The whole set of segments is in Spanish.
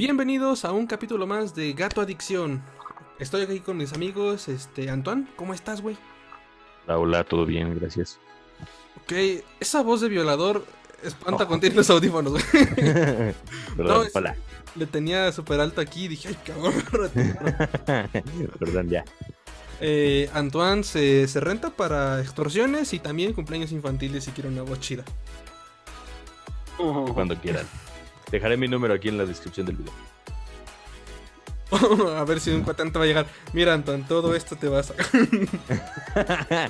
Bienvenidos a un capítulo más de Gato Adicción. Estoy aquí con mis amigos, este, Antoine, ¿cómo estás, güey? Hola, todo bien, gracias. Ok, esa voz de violador espanta oh. contiene los audífonos, güey. no, hola. Le tenía súper alto aquí y dije, ay, cabrón. Perdón, ya. Eh, Antoine se, renta para extorsiones y también cumpleaños infantiles si quiere una voz chida. Oh. Cuando quieran. Dejaré mi número aquí en la descripción del video. a ver si un tanto va a llegar. Mira, Anton, todo esto te vas a.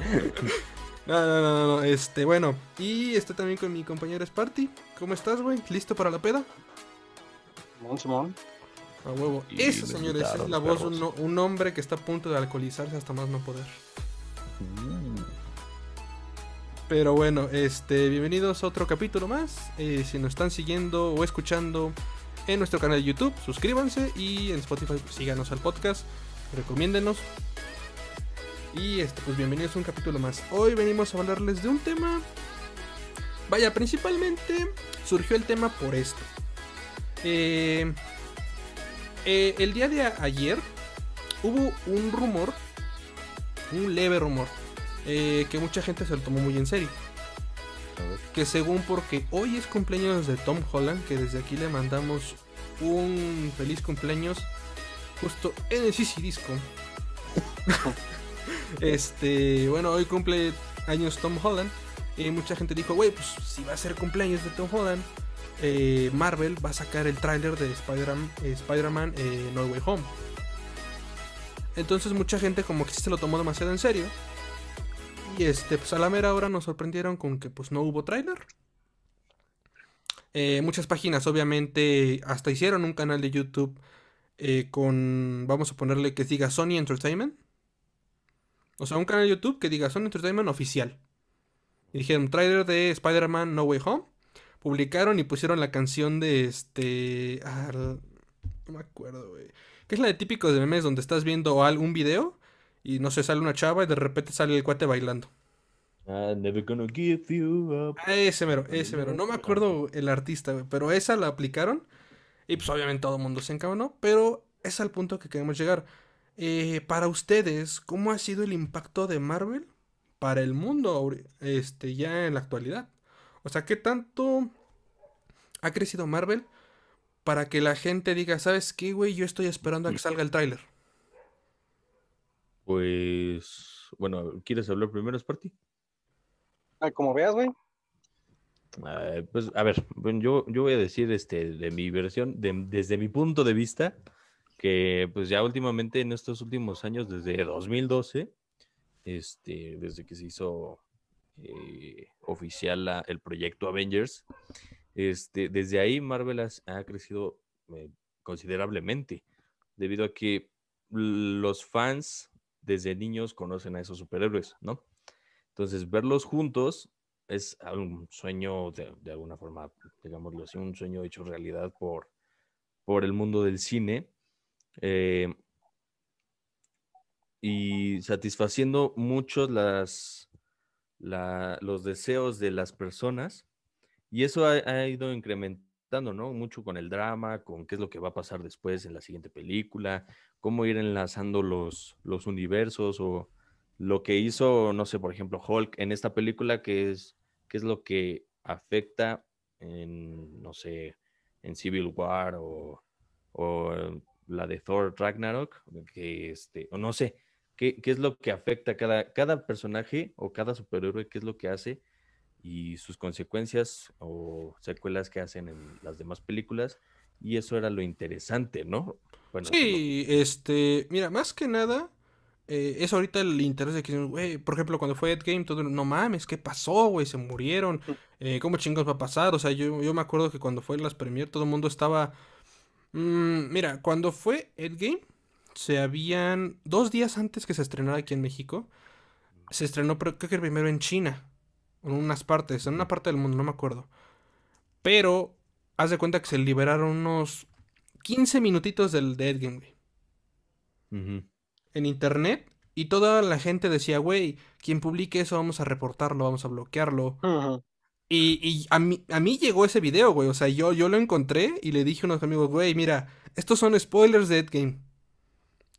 no, no, no, no, este, bueno. Y estoy también con mi compañero Sparty. ¿Cómo estás, güey? ¿Listo para la peda? Simón, A huevo. Eso, señores, es la voz de un, hombre que está a punto de alcoholizarse hasta más no poder. Mm. Pero bueno, este, bienvenidos a otro capítulo más. Eh, si nos están siguiendo o escuchando en nuestro canal de YouTube, suscríbanse y en Spotify pues, síganos al podcast, recomiéndenos. Y este, pues bienvenidos a un capítulo más. Hoy venimos a hablarles de un tema. Vaya, principalmente surgió el tema por esto. Eh, eh, el día de ayer hubo un rumor, un leve rumor, eh, que mucha gente se lo tomó muy en serio. Que según porque hoy es cumpleaños de Tom Holland, que desde aquí le mandamos un feliz cumpleaños justo en el CC Disco. este, bueno, hoy cumple años Tom Holland. Y mucha gente dijo, güey, pues si va a ser cumpleaños de Tom Holland, eh, Marvel va a sacar el tráiler de eh, Spider-Man Spider No Way Home. Entonces mucha gente como que se lo tomó demasiado en serio y este, pues a la mera hora nos sorprendieron con que pues no hubo trailer eh, muchas páginas, obviamente, hasta hicieron un canal de YouTube eh, con, vamos a ponerle que diga Sony Entertainment. O sea, un canal de YouTube que diga Sony Entertainment oficial. Y dijeron trailer de Spider-Man No Way Home. Publicaron y pusieron la canción de este... no me acuerdo, güey. Que es la de típicos de memes donde estás viendo algún video y no se sale una chava y de repente sale el cuate bailando. Ah, never gonna give you up. Ah, ese mero, ese mero. No me acuerdo el artista, pero esa la aplicaron. Y pues obviamente todo el mundo se encabronó, pero es al punto que queremos llegar. Eh, para ustedes, ¿cómo ha sido el impacto de Marvel para el mundo este, ya en la actualidad? O sea, ¿qué tanto ha crecido Marvel para que la gente diga, ¿sabes qué, güey? Yo estoy esperando a que mm. salga el tráiler. Pues, bueno, ¿quieres hablar primero, Sparty? Ay, ah, como veas, güey. Ah, pues, a ver, yo, yo voy a decir este, de mi versión, desde mi punto de vista, que pues ya últimamente en estos últimos años, desde 2012, este, desde que se hizo eh, oficial el proyecto Avengers, este, desde ahí Marvel ha crecido eh, considerablemente, debido a que los fans desde niños conocen a esos superhéroes, ¿no? Entonces, verlos juntos es un sueño, de, alguna forma, digámoslo así, un sueño hecho realidad por, por el mundo del cine. Eh, y satisfaciendo muchos las, los deseos de las personas. Y eso ha ido incrementando mucho con el drama, con qué es lo que va a pasar después en la siguiente película, cómo ir enlazando los, universos o lo que hizo, no sé, por ejemplo, Hulk en esta película, que es, qué es lo que afecta en, no sé, en Civil War o, eh, la de Thor Ragnarok, que este, o no sé, qué, es lo que afecta a cada, cada personaje o cada superhéroe, qué es lo que hace y sus consecuencias o secuelas que hacen en las demás películas. Y eso era lo interesante, ¿no? Bueno, sí, este, mira, más que nada, eh, es ahorita el interés de que, por ejemplo, cuando fue Ed Game, todo, no mames, ¿qué pasó, güey? Se murieron, eh, ¿cómo chingos va a pasar? O sea, yo, yo me acuerdo que cuando fue las premier, todo el mundo estaba... Mm, mira, cuando fue Game se habían... Dos días antes que se estrenara aquí en México, se estrenó, creo que primero en China en unas partes, en una parte del mundo, no me acuerdo. Pero, haz de cuenta que se liberaron unos 15 minutitos del Dead Game güey. En internet. Y toda la gente decía, güey, quien publique eso vamos a reportarlo, vamos a bloquearlo. Y, a, mí, a, mí, llegó ese video, güey. O sea, yo, yo lo encontré y le dije a unos amigos, güey, mira, estos son spoilers de Game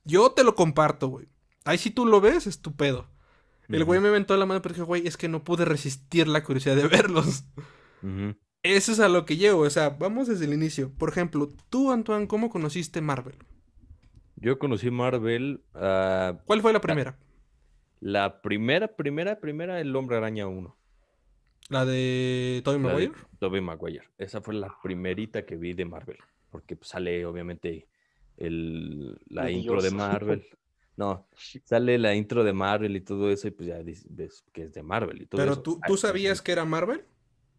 Yo te lo comparto, güey. Ahí si tú lo ves, estupendo. El güey me inventó la mano, pero dije, güey, es que no pude resistir la curiosidad de verlos. Eso es a lo que llevo. O sea, vamos desde el inicio. Por ejemplo, tú, Antoine, ¿cómo conociste Marvel? Yo conocí Marvel. Ah, ¿Cuál fue la primera? La, primera, primera, primera, El Hombre Araña 1. ¿La de Tobey Maguire? Tobey Maguire. Esa fue la primerita que vi de Marvel. Porque pues, sale, obviamente, el, la intro de Marvel. No, sale la intro de Marvel y todo eso y pues ya ves que es de Marvel y todo Pero tú, ah, ¿tú sabías que era Marvel?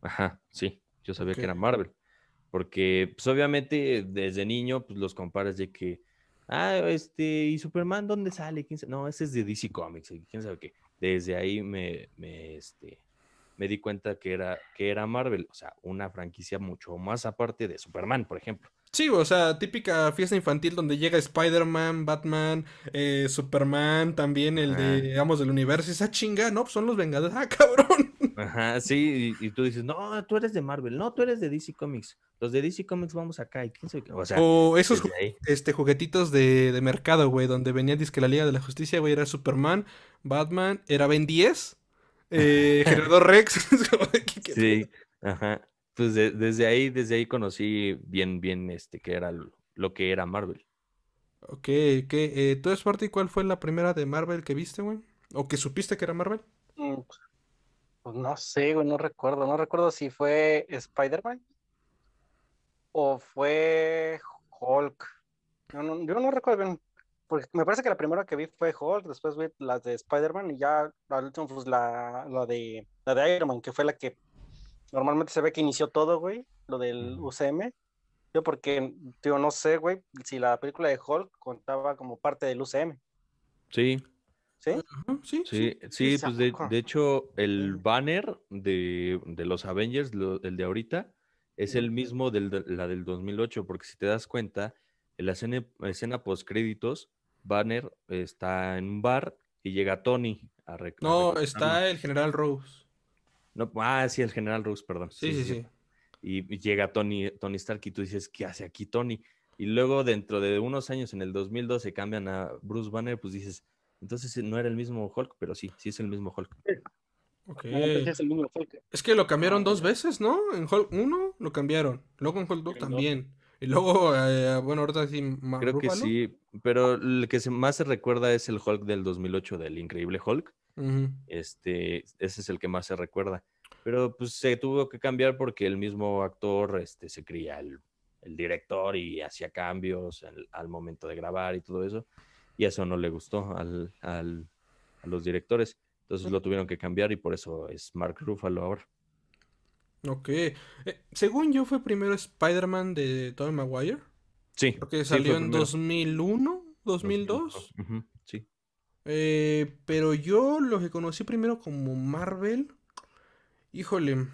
Ajá, sí, yo sabía que era Marvel. Porque pues obviamente desde niño pues los compares de que, ah, este, ¿y Superman dónde sale? No, ese es de DC Comics, quién sabe qué. Desde ahí me, este, me di cuenta que era, que era Marvel, o sea, una franquicia mucho más aparte de Superman, por ejemplo. Sí, o sea, típica fiesta infantil donde llega Spider-Man, Batman, eh, Superman, también el de Amos del Universo. Esa ah, chinga, no, pues son los Vengadores. Ah, cabrón. Ajá, sí, y, tú dices, no, tú eres de Marvel, no, tú eres de DC Comics. Los de DC Comics vamos acá y quién sabe O, sea, o esos este, juguetitos de, mercado, güey, donde venía que la Liga de la Justicia, güey, era Superman, Batman, era Ben 10, eh, Gerardo Rex. sí, ajá pues desde ahí, desde ahí conocí bien, bien este, que era lo, que era Marvel. Ok, ok. Eh, ¿Tú eres parte y cuál fue la primera de Marvel que viste, güey? ¿O que supiste que era Marvel? Mm, pues no sé, güey, no recuerdo. No recuerdo si fue Spider-Man o fue Hulk. yo no recuerdo bien. Porque me parece que la primera que vi fue Hulk, después vi las de Spider-Man y ya la última pues la, la, de, la de Iron Man, que fue la que Normalmente se ve que inició todo, güey, lo del UCM. Yo porque, tío, no sé, güey, si la película de Hulk contaba como parte del UCM. Sí. ¿Sí? Sí, sí, sí, pues de, hecho el banner de, de los Avengers, el de ahorita, es el mismo de la del 2008, porque si te das cuenta, en la escena, post créditos, Banner está en un bar y llega Tony a No, está el general Rose. No, ah, sí, el general Rux, perdón. Sí, sí, sí. Y llega Tony, Tony Stark y tú dices, ¿qué hace aquí Tony? Y luego dentro de unos años, en el 2002, se cambian a Bruce Banner, pues dices, entonces eh, no era el mismo Hulk, pero sí, sí es el mismo Hulk. Pues, es que lo cambiaron dos veces, ¿no? En Hulk 1 lo cambiaron, luego en Hulk 2 también. Y luego, eh, bueno, ahorita sí. Creo que sí, pero el que más se recuerda es el Hulk del 2008, del Increíble Hulk. Este, ese es el que más se recuerda. Pero pues se tuvo que cambiar porque el mismo actor este, se cría el, director y hacía cambios al, momento de grabar y todo eso. Y eso no le gustó a los directores. Entonces lo tuvieron que cambiar y por eso es Mark Ruffalo ahora. Ok. Eh, según yo fue primero Spider-Man de Tobey Maguire. Sí. Porque salió en 2001, 2002. Eh, pero yo lo que conocí primero como Marvel. Híjole.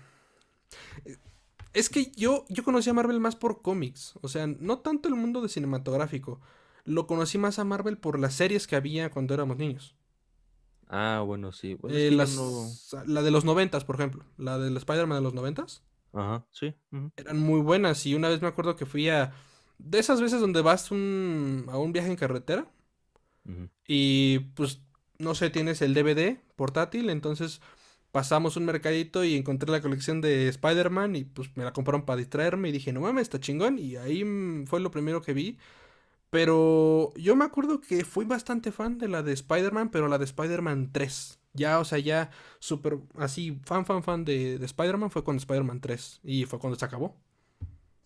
Es que yo, yo conocí a Marvel más por cómics. O sea, no tanto el mundo de cinematográfico. Lo conocí más a Marvel por las series que había cuando éramos niños. Ah, bueno, sí. Eh, la de los noventas, por ejemplo. La del Spider-Man de los noventas. Ajá, sí. Eran muy buenas. Y una vez me acuerdo que fui a. De esas veces donde vas a un viaje en carretera y pues, no sé, tienes el DVD portátil, entonces pasamos un mercadito y encontré la colección de Spider-Man y pues me la compraron para distraerme y dije, no mames, está chingón. Y ahí mm, fue lo primero que vi. Pero yo me acuerdo que fui bastante fan de la de Spider-Man, pero la de Spider-Man 3. Ya, o sea, ya súper así, fan, fan, fan de, de Spider-Man fue con Spider-Man 3 y fue cuando se acabó.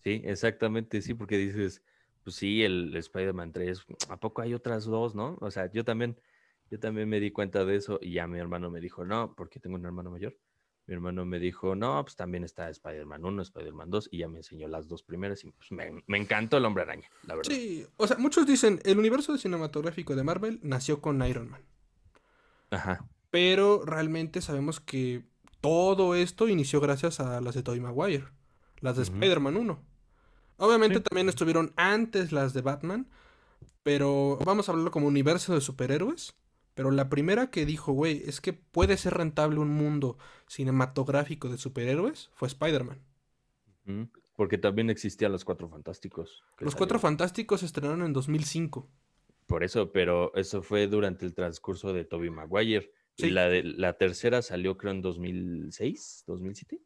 Sí, exactamente, sí, porque dices, pues sí, el Spider-Man 3, ¿a poco hay otras dos, no? O sea, yo también, yo también me di cuenta de eso y ya mi hermano me dijo, no, porque tengo un hermano mayor. Mi hermano me dijo, no, pues también está Spider-Man 1, Spider-Man 2, y ya me enseñó las dos primeras y pues me, encantó el hombre araña, la verdad. Sí, o sea, muchos dicen, el universo cinematográfico de Marvel nació con Iron Man. Ajá. Pero realmente sabemos que todo esto inició gracias a las de Tobey Maguire, las de Spider-Man 1. Obviamente también estuvieron antes las de Batman, pero vamos a hablarlo como universo de superhéroes. Pero la primera que dijo, güey, es que puede ser rentable un mundo cinematográfico de superhéroes fue Spider-Man. Porque también existían los Cuatro Fantásticos. Los Cuatro Fantásticos se estrenaron en 2005. Por eso, pero eso fue durante el transcurso de Tobey Maguire. Y La, de, la tercera salió creo en 2006, 2007.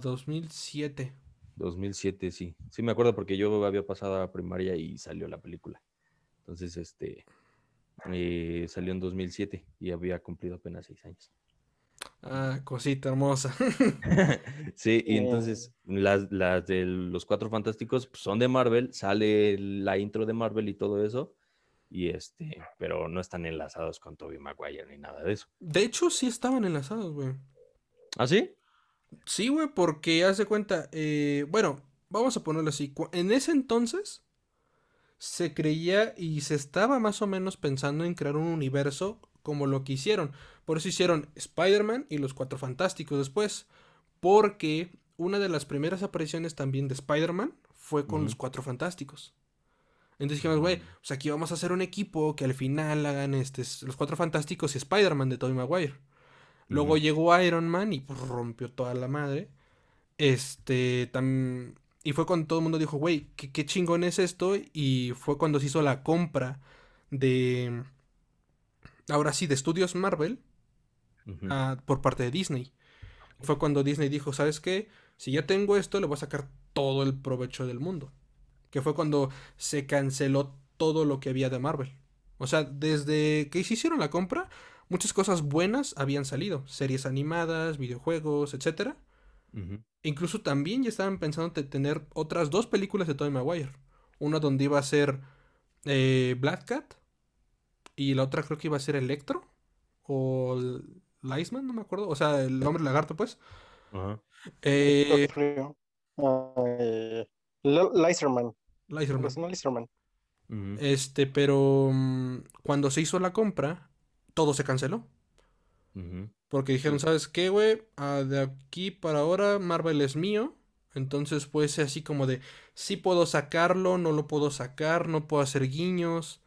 2007. 2007, sí. Sí me acuerdo porque yo había pasado a primaria y salió la película. Entonces, este, eh, salió en 2007 y había cumplido apenas seis años. Ah, cosita hermosa. sí, y entonces las, de los Cuatro Fantásticos pues, son de Marvel, sale la intro de Marvel y todo eso, y este, pero no están enlazados con Toby Maguire ni nada de eso. De hecho, sí estaban enlazados, güey. ¿Ah, sí? Sí, güey, porque de cuenta, eh, bueno, vamos a ponerlo así. En ese entonces se creía y se estaba más o menos pensando en crear un universo como lo que hicieron. Por eso hicieron Spider-Man y los Cuatro Fantásticos después. Porque una de las primeras apariciones también de Spider-Man fue con los Cuatro Fantásticos. Entonces dijimos, güey, mm. pues aquí vamos a hacer un equipo que al final hagan este, los Cuatro Fantásticos y Spider-Man de Tobey Maguire. Luego llegó Iron Man y pues, rompió toda la madre. Este, Y fue cuando todo el mundo dijo, güey, ¿qué, chingón es esto. Y fue cuando se hizo la compra de... Ahora sí, de estudios Marvel ah, por parte de Disney. Fue cuando Disney dijo, ¿sabes qué? Si ya tengo esto, le voy a sacar todo el provecho del mundo. Que fue cuando se canceló todo lo que había de Marvel. O sea, desde que se hicieron la compra, muchas cosas buenas habían salido, series animadas, videojuegos, etc. incluso también ya estaban pensando en tener otras dos películas de Tony Maguire. Una donde iba a ser eh, Black Cat y la otra creo que iba a ser Electro o Leisman, no me acuerdo. O sea, el hombre lagarto, pues. eh... Ah, eh este, pero mm, cuando se hizo la compra, todo se canceló. Porque dijeron, ¿sabes qué, güey? Ah, de aquí para ahora Marvel es mío. Entonces fue pues, así como de, sí puedo sacarlo, no lo puedo sacar, no puedo hacer guiños.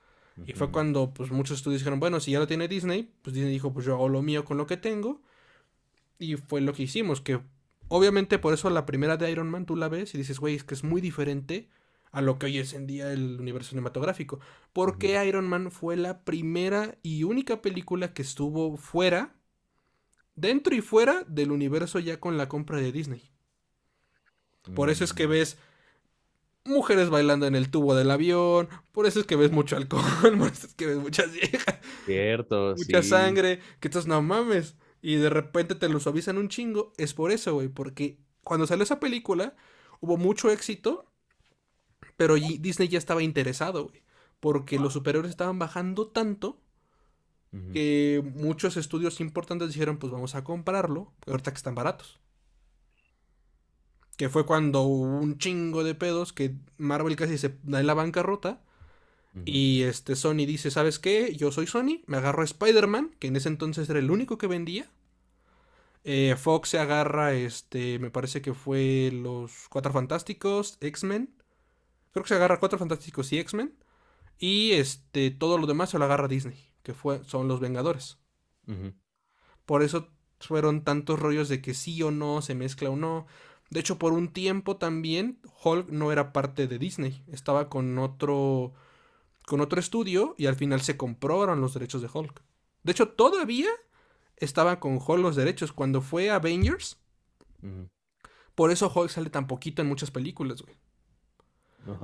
Y fue cuando pues muchos estudios dijeron, bueno, si ya lo tiene Disney, pues Disney dijo, pues yo hago lo mío con lo que tengo. Y fue lo que hicimos, que obviamente por eso la primera de Iron Man tú la ves y dices, güey, es que es muy diferente a lo que hoy es en día el universo cinematográfico. Porque Iron Man fue la primera y única película que estuvo fuera, dentro y fuera del universo ya con la compra de Disney. Por eso es que mm. ves mujeres bailando en el tubo del avión, por eso es que ves mucho alcohol, por eso es que ves muchas viejas, Cierto, mucha sangre, que estás no mames, y de repente te lo suavizan un chingo, es por eso, güey, porque cuando salió esa película hubo mucho éxito pero Disney ya estaba interesado, güey. Porque los superhéroes estaban bajando tanto que muchos estudios importantes dijeron, pues vamos a comprarlo, ahorita que están baratos. Que fue cuando hubo un chingo de pedos que Marvel casi se da en la bancarrota. rota Y este Sony dice, ¿sabes qué? Yo soy Sony, me agarro a Spider-Man, que en ese entonces era el único que vendía. Eh, Fox se agarra, este, me parece que fue los Cuatro Fantásticos, X-Men. Creo que se agarra Cuatro Fantásticos y X-Men. Y este, todo lo demás se lo agarra Disney, que fue, son los Vengadores. Por eso fueron tantos rollos de que sí o no, se mezcla o no. De hecho, por un tiempo también Hulk no era parte de Disney. Estaba con otro, con otro estudio y al final se compraron los derechos de Hulk. De hecho, todavía estaba con Hulk los derechos. Cuando fue Avengers, por eso Hulk sale tan poquito en muchas películas, güey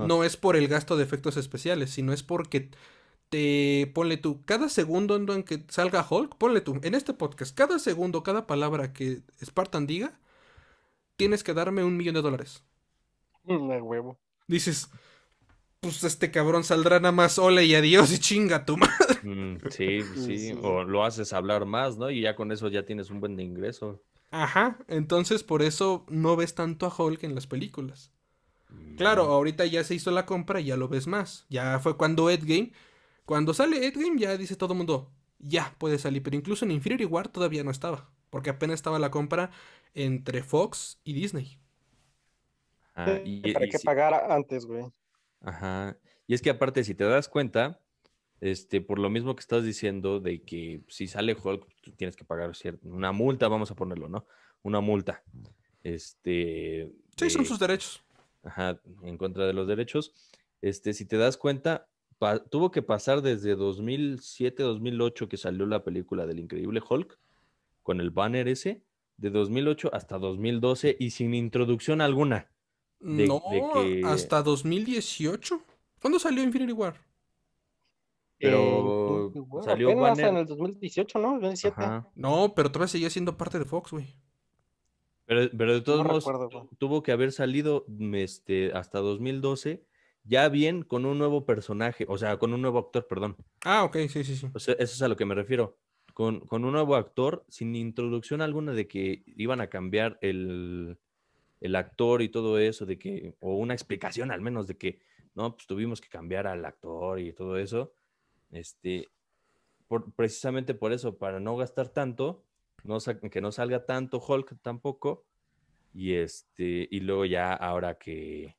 no es por el gasto de efectos especiales, sino es porque te ponle tú, cada segundo en que salga Hulk, ponle tú, en este podcast, cada segundo, cada palabra que Spartan diga, tienes que darme un millón de dólares. Una mm, huevo. Dices, pues este cabrón saldrá nada más hola y adiós y chinga tu madre. Mm, pues sí, sí, o lo haces hablar más, ¿no? Y ya con eso ya tienes un buen ingreso. Ajá, entonces por eso no ves tanto a Hulk en las películas. Claro, ahorita ya se hizo la compra y ya lo ves más. Ya fue cuando Endgame. Cuando sale Endgame, ya dice todo el mundo, ya puede salir. Pero incluso en Inferior War todavía no estaba. Porque apenas estaba la compra entre Fox y Disney. y, Para que pagar antes, güey. Ajá. Y es que aparte, si te das cuenta, este, por lo mismo que estás diciendo de que si sale Hulk, tú tienes que pagar una multa, vamos a ponerlo, ¿no? Una multa. Este. Sí, son sus derechos. Ajá, en contra de los derechos. Este, si te das cuenta, tuvo que pasar desde 2007, 2008 que salió la película del Increíble Hulk con el banner ese, de 2008 hasta 2012 y sin introducción alguna. no, hasta 2018. ¿Cuándo salió Infinity War? Pero salió en el 2018, ¿no? No, pero todavía seguía siendo parte de Fox, güey. Pero, de todos modos, tuvo que haber salido mm, este, hasta 2012, ya bien con un nuevo personaje, o sea, con un nuevo actor, perdón. Ah, ok, sí, sí, sí. eso es a lo que me refiero. Con, un nuevo actor, sin introducción alguna de que iban a cambiar el, actor y todo eso, de que, o una explicación al menos de que, no, pues tuvimos que cambiar al actor y todo eso. Este, precisamente por eso, para no gastar tanto, no, que no salga tanto Hulk tampoco. Y este, y luego ya ahora que,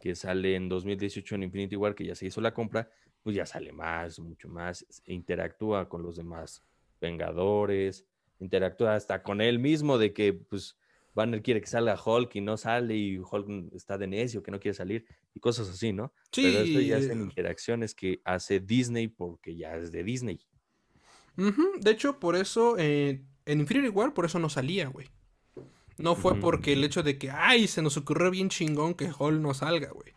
que sale en 2018 en Infinity War, que ya se hizo la compra, pues ya sale más, mucho más, e interactúa con los demás Vengadores, interactúa hasta con él mismo de que pues Banner quiere que salga Hulk y no sale y Hulk está de necio, que no quiere salir y cosas así, ¿no? Sí. Pero esto ya interacciones que hace Disney porque ya es de Disney. De hecho, por eso eh, en inferior igual por eso no salía, güey. No fue porque el hecho de que, ay, se nos ocurrió bien chingón que Hulk no salga, güey.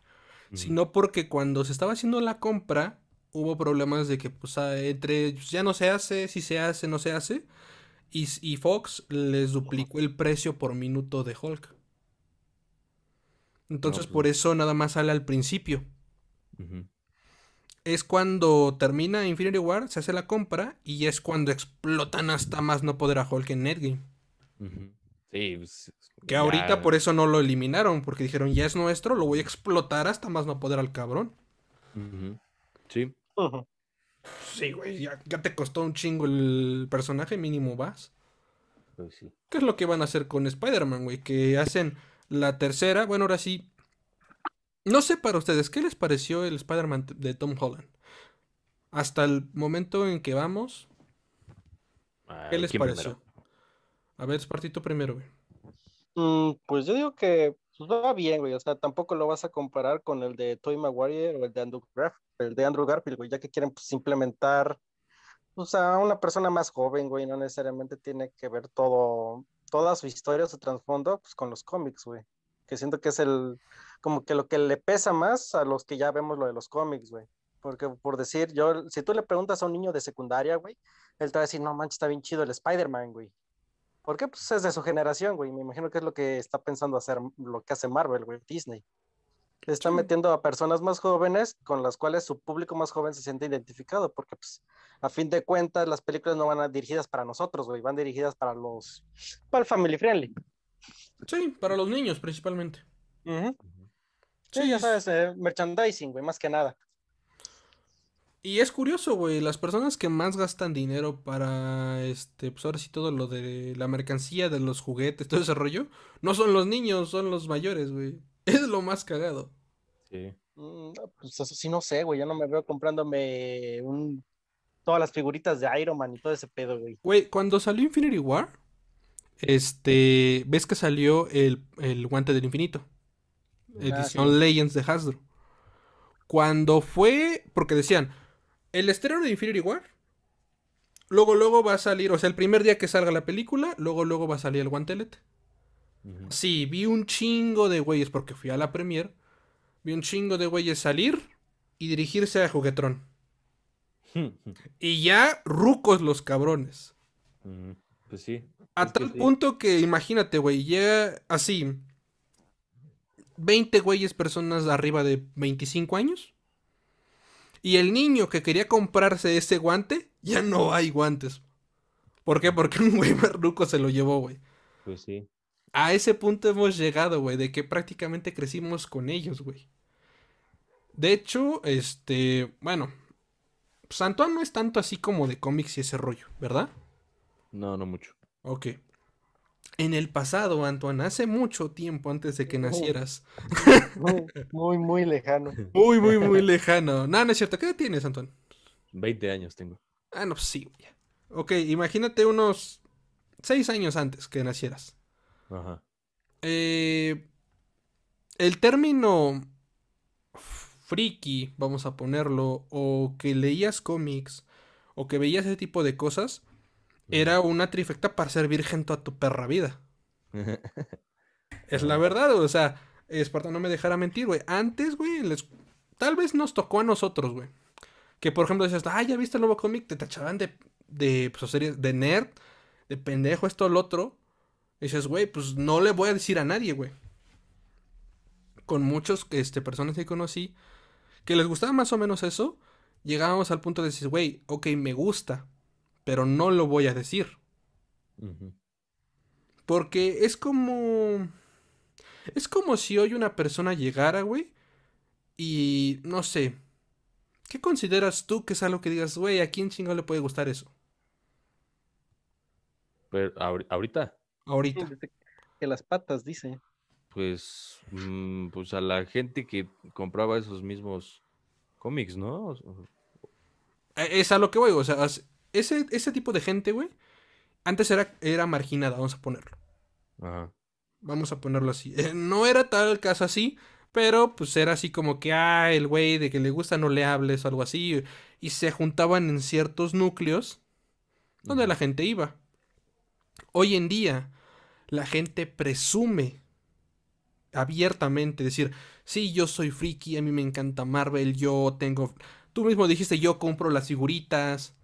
Sino porque cuando se estaba haciendo la compra, hubo problemas de que, pues, ah, entre ya no se hace, si se hace, no se hace. Y, Fox les duplicó el precio por minuto de Hulk. Entonces, pues. por eso nada más sale al principio es cuando termina Infinity War, se hace la compra y es cuando explotan hasta más no poder a Hulk en Endgame. Sí, pues, que ahorita por eso no lo eliminaron, porque dijeron ya es nuestro, lo voy a explotar hasta más no poder al cabrón. Sí. Sí, güey, ya, te costó un chingo el personaje, mínimo vas. Pues ¿Qué es lo que van a hacer con Spider-Man, güey? Que hacen la tercera, bueno, ahora sí, no sé para ustedes, ¿qué les pareció el Spider-Man de Tom Holland? Hasta el momento en que vamos, ¿qué les pareció? A ver, Spartito primero, güey. Mm, pues yo digo que pues, va bien, güey. O sea, tampoco lo vas a comparar con el de Toy Maguire o el de Andrew, el de Andrew Garfield, güey, ya que quieren pues, implementar o pues, sea, una persona más joven, güey, no necesariamente tiene que ver todo, toda su historia, su trasfondo, pues con los cómics, güey. Que siento que es el, como que lo que le pesa más a los que ya vemos lo de los cómics, güey. Porque por decir, yo, si tú le preguntas a un niño de secundaria, güey, él te va a decir, no manches, está bien chido el Spider-Man, güey. porque Pues es de su generación, güey. Me imagino que es lo que está pensando hacer, lo que hace Marvel, güey, Disney. Está metiendo a personas más jóvenes con las cuales su público más joven se siente identificado, porque pues a fin de cuentas las películas no van dirigidas para nosotros, güey, van dirigidas para los, para el family friendly. Sí, para los niños principalmente. Ajá Sí, ya sabes, eh, merchandising, güey, más que nada. Y es curioso, güey, las personas que más gastan dinero para, este, pues ahora sí todo lo de la mercancía, de los juguetes, todo ese rollo, no son los niños, son los mayores, güey. Es lo más cagado. Sí. Mm, pues así no sé, güey, ya no me veo comprándome un... todas las figuritas de Iron Man y todo ese pedo, güey. Güey, cuando salió Infinity War, este, ves que salió el guante del infinito edición Legends de Hasbro. Cuando fue, porque decían, el estreno de Infinity War, luego, luego va a salir, o sea, el primer día que salga la película, luego, luego va a salir el guantelete. Sí, vi un chingo de güeyes, porque fui a la premier, vi un chingo de güeyes salir y dirigirse a Juguetrón. y ya rucos los cabrones. Pues sí. A tal punto que imagínate, güey, llega así. 20 güeyes personas arriba de 25 años. Y el niño que quería comprarse ese guante, ya no hay guantes. ¿Por qué? Porque un güey marruco se lo llevó, güey. Pues sí. A ese punto hemos llegado, güey, de que prácticamente crecimos con ellos, güey. De hecho, este, bueno, Antoine no es tanto así como de cómics y ese rollo, ¿verdad? No, no mucho. Ok. En el pasado, Antoine, hace mucho tiempo antes de que nacieras. Muy, muy, lejano. Muy, muy, muy lejano. No, no es cierto. ¿Qué edad tienes, Antoine? 20 años tengo. Ah, no, pues sí. Ok, imagínate unos 6 años antes que nacieras. Ajá. Eh, el término friki, vamos a ponerlo, o que leías cómics, o que veías ese tipo de cosas, era una trifecta para ser virgen a tu perra vida. es la ah. verdad, o sea, Esparta no me dejara mentir, güey. Antes, güey, tal vez nos tocó a nosotros, güey. Que por ejemplo decías, ah, ya viste el nuevo cómic, te tachaban de, de, pues, de nerd, de pendejo, esto, lo otro. Y dices, güey, pues no le voy a decir a nadie, güey. Con muchos este, personas que conocí, que les gustaba más o menos eso, llegábamos al punto de decir, güey, ok, me gusta, pero no lo voy a decir. Porque es como... Es como si hoy una persona llegara, güey, y no sé. ¿Qué consideras tú que es algo que digas, güey, a quién chingón le puede gustar eso? Pero, pues, ¿Ahorita? Ahorita. Que las patas, dice. Pues, mm, pues a la gente que compraba esos mismos cómics, ¿no? E-, es a lo que voy, o sea, ese, tipo de gente, güey, antes era, era marginada, vamos a ponerlo. Vamos a ponerlo así. Eh, no era tal caso así, pero pues era así como que, ah, el güey de que le gusta no le hables algo así. Y se juntaban en ciertos núcleos donde la gente iba. Hoy en día, la gente presume abiertamente decir, sí, yo soy friki, a mí me encanta Marvel, yo tengo... Tú mismo dijiste, yo compro las figuritas,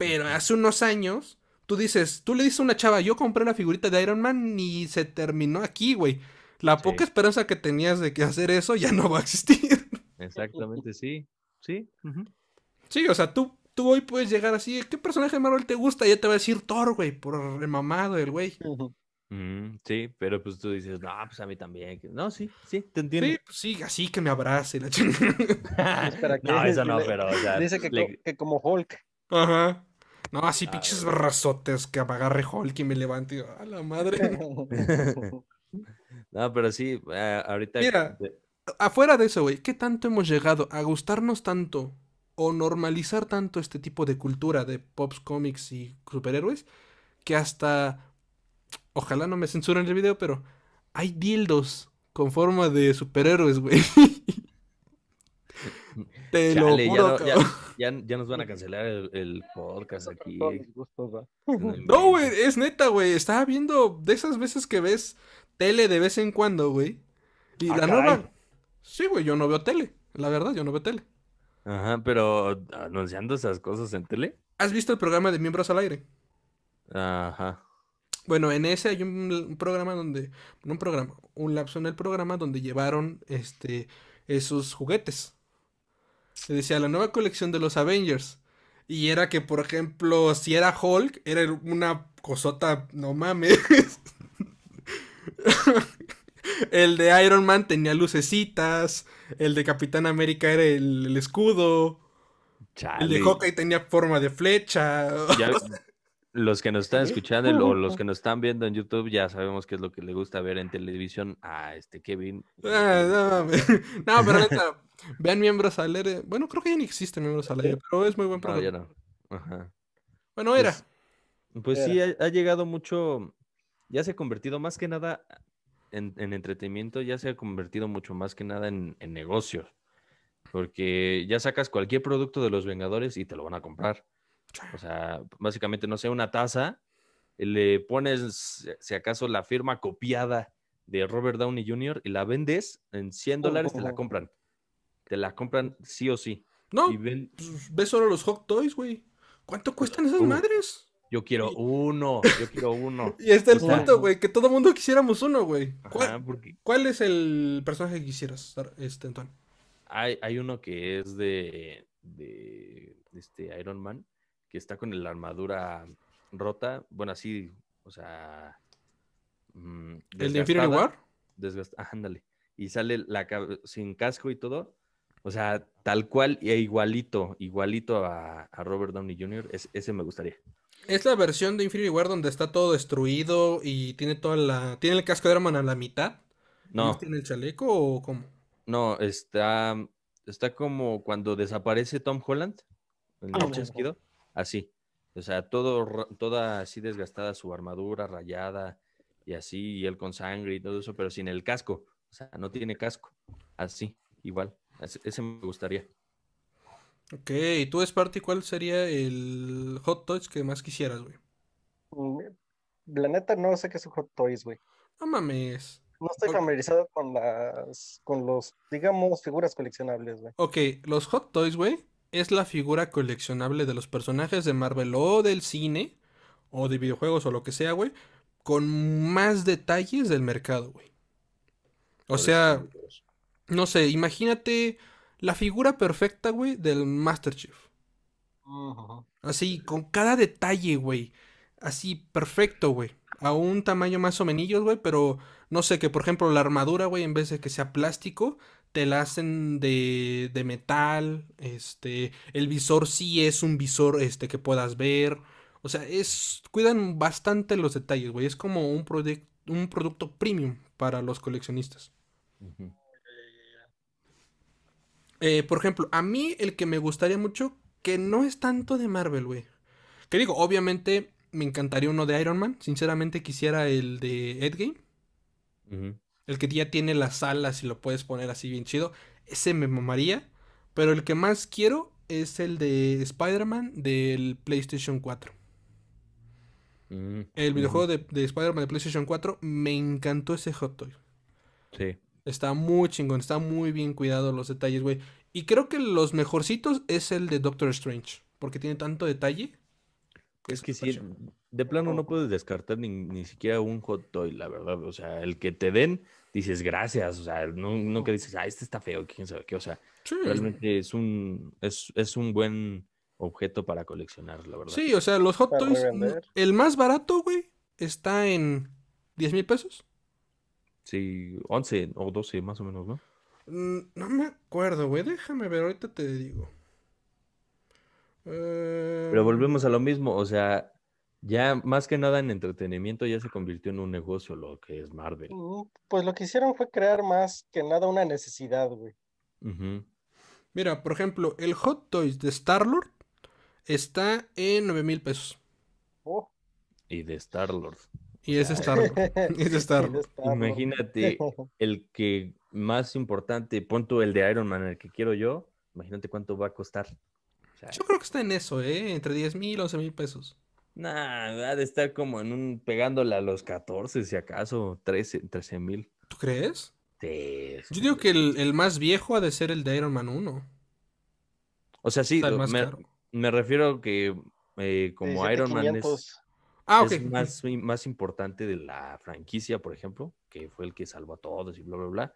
pero hace unos años, tú dices, tú le dices a una chava, yo compré la figurita de Iron Man y se terminó aquí, güey. La poca esperanza que tenías de que hacer eso ya no va a existir. Exactamente, sí. Sí. Sí, o sea, tú, tú hoy puedes llegar así, ¿qué personaje de Marvel te gusta? ya te va a decir Thor, güey, por remamado el güey. sí, pero pues tú dices, no, pues a mí también. No, sí, sí, te entiendes Sí, pues sí, así que me abrace la chingada. no, eso no, pero. dice que como Hulk. Ajá. No, así ah, pinches que apagarre agarre Hulk y me levante a la madre. no, pero sí, eh, ahorita. Mira, afuera de eso, güey, ¿qué tanto hemos llegado a gustarnos tanto o normalizar tanto este tipo de cultura de pops, cómics y superhéroes que hasta. Ojalá no me censuren el video, pero hay dildos con forma de superhéroes, güey. ya, nos van a cancelar el, podcast aquí. No, güey, es neta, güey. Estaba viendo de esas veces que ves tele de vez en cuando, güey. Y ah, la nueva. Sí, güey, yo no veo tele. La verdad, yo no veo tele. Ajá, pero anunciando esas cosas en tele. ¿Has visto el programa de Miembros al Aire? Ajá. Bueno, en ese hay un, programa donde. un programa, un lapso en el programa donde llevaron este esos juguetes. Se decía, la nueva colección de los Avengers. Y era que, por ejemplo, si era Hulk, era una cosota, no mames. el de Iron Man tenía lucecitas. El de Capitán América era el, escudo. El de Hawkeye tenía forma de flecha. los que nos están escuchando o los que nos están viendo en YouTube ya sabemos qué es lo que le gusta ver en televisión a ah, este Kevin. Ah, eh, eh, eh, no, pero neta, vean miembros al aire. Bueno, creo que ya ni existe miembros al aire, pero es muy buen programa. Bueno, era. Pues, pues sí, ha, llegado mucho, ya se ha convertido más que nada en, entretenimiento, ya se ha convertido mucho más que nada en, en negocios. Porque ya sacas cualquier producto de los Vengadores y te lo van a comprar. O sea, básicamente, no sé, una taza, le pones, eh, si acaso, la firma copiada de Robert Downey Jr. y la vendes en 100 dólares, te la oh. compran. Te la compran sí o sí. No, pues, ves solo los hot toys, güey. ¿Cuánto cuestan esas uh, madres? Yo quiero uno, yo quiero uno. y es el punto, güey, que todo mundo quisiéramos uno, güey. ¿Cuál, ¿Cuál, es el personaje que quisieras, este, Antoine? Hay, uno que es de, de este Iron Man que está con la armadura rota, bueno, así, o sea... Mm, ¿El de Infinity War? Ah, ándale. Y sale sin casco y todo. O sea, tal cual e igualito, igualito a, Robert Downey Jr. Es, ese me gustaría. Es la versión de Infinity War donde está todo destruido y tiene toda la. ¿Tiene el casco de Herman a la mitad? No. ¿Tiene el chaleco o cómo? No, está. Está como cuando desaparece Tom Holland. En el ah, chasquido así. O sea, todo, toda así desgastada su armadura, rayada y así, y él con sangre y todo eso, pero sin el casco. O sea, no tiene casco. Así, igual. Ese, me gustaría. Ok, ¿y tú, Sparty, cuál sería el Hot Toys que más quisieras, güey? Mm, la neta no sé qué es un Hot Toys, güey. No mames. No estoy familiarizado con las, con los, digamos, figuras coleccionables, güey. Ok, los Hot Toys, güey, es la figura coleccionable de los personajes de Marvel o del cine o de videojuegos o lo que sea, güey, con más detalles del mercado, güey. O sea, no sé, imagínate la figura perfecta, güey, del Master Chief. Así, con cada detalle, güey. Así, perfecto, güey. A un tamaño más o menos, güey, pero no sé, que por ejemplo la armadura, güey, en vez de que sea plástico, te la hacen de, de metal, este, el visor sí es un visor este, que puedas ver, o sea, es, cuidan bastante los detalles, güey, es como un, un producto premium para los coleccionistas. Eh, por ejemplo, a mí el que me gustaría mucho, que no es tanto de Marvel, güey. Que digo, obviamente me encantaría uno de Iron Man, sinceramente quisiera el de Endgame el que ya tiene las alas y lo puedes poner así bien chido, ese me mamaría. Pero el que más quiero es el de Spider-Man del PlayStation 4. Mm, el videojuego de, Spider-Man de PlayStation 4 me encantó ese hot toy. Sí. Está muy chingón, está muy bien cuidado los detalles, güey. Y creo que los mejorcitos es el de Doctor Strange, porque tiene tanto detalle. es que si de plano no puedes descartar ni, ni siquiera un hot toy, la verdad. O sea, el que te den, dices gracias, o sea, no, que dices, ah, este está feo, quién sabe qué, o sea, realmente es un, es, un buen objeto para coleccionar, la verdad. Sí, o sea, los hot toys, el más barato, güey, está en 10 mil pesos. Sí, 11 o 12 más o menos, ¿no? Mm, no me acuerdo, güey, déjame ver, ahorita te digo. Pero eh, volvemos a lo mismo, o sea, ya más que nada en entretenimiento ya se convirtió en un negocio lo que es Marvel. Pues lo que hicieron fue crear más que nada una necesidad, güey. Mira, por ejemplo, el Hot Toys de Star-Lord está en 9 mil pesos. Oh. Y de Star-Lord. Y es Star-Lord. es Star Imagínate el que más importante, punto, el de Iron Man, el que quiero yo, imagínate cuánto va a costar. yo creo que está en eso, ¿eh? Entre 10 mil, y 11 mil pesos. Nah, ha de estar como en un pegándola a los 14, si acaso, 13 mil. ¿Tú crees? Yo digo que el, más viejo ha de ser el de Iron Man 1. O sea, sí, me, refiero que eh, como Iron Man es, ah, más, más, importante de la franquicia, por ejemplo, que fue el que salvó a todos y bla, bla, bla.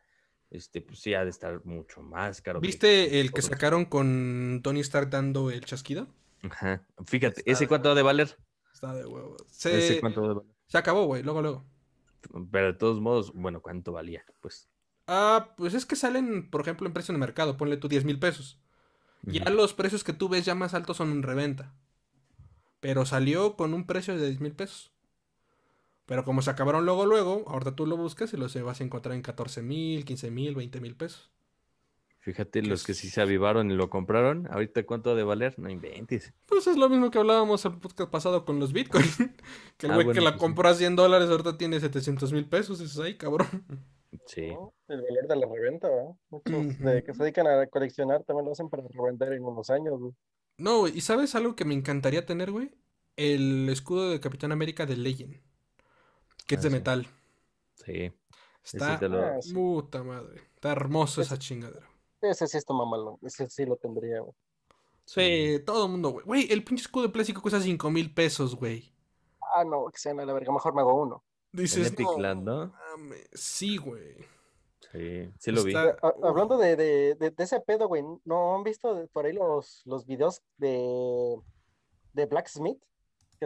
Este, pues sí, ha de estar mucho más caro. ¿Viste el que sacaron con Tony Stark dando el chasquido? Ajá. Fíjate, ¿ese cuánto ha de valer? Está de huevo. Se, acabó, güey, luego, luego. Pero de todos modos, bueno, ¿cuánto valía? Pues. Ah, pues es que salen, por ejemplo, en precio de mercado, ponle tú 10 mil pesos. Ya los precios que tú ves ya más altos son en reventa. Pero salió con un precio de 10 mil pesos. Pero como se acabaron luego, luego, ahorita tú lo buscas y lo vas a encontrar en 14 mil, 15 mil, 20 mil pesos. Fíjate, los que sí se avivaron y lo compraron, ahorita cuánto de valer, no inventes. Pues es lo mismo que hablábamos el podcast pasado con los bitcoins. que el ah, güey que la compras pues compró a 100 dólares ahorita tiene 700 mil pesos, es ahí, cabrón. Sí. El valor de la reventa, ¿verdad? Muchos de que se dedican a coleccionar también lo hacen para revender en unos años, güey. No, ¿y sabes algo que me encantaría tener, güey? El escudo de Capitán América de Legend, que es ah, de metal. Sí. Está ah, puta madre. Está hermoso esa chingadera. Ese sí tu mamalón. Ese sí lo tendría, güey. Sí, todo el mundo, güey. Güey, el pinche escudo de plástico cuesta 5 mil pesos, güey. Ah, no, que sea la verga. Mejor me hago uno. Dices, Sí, güey. Sí, sí lo vi. hablando de, de, de, de, ese pedo, güey, ¿no han visto por ahí los, los videos de, de Blacksmith?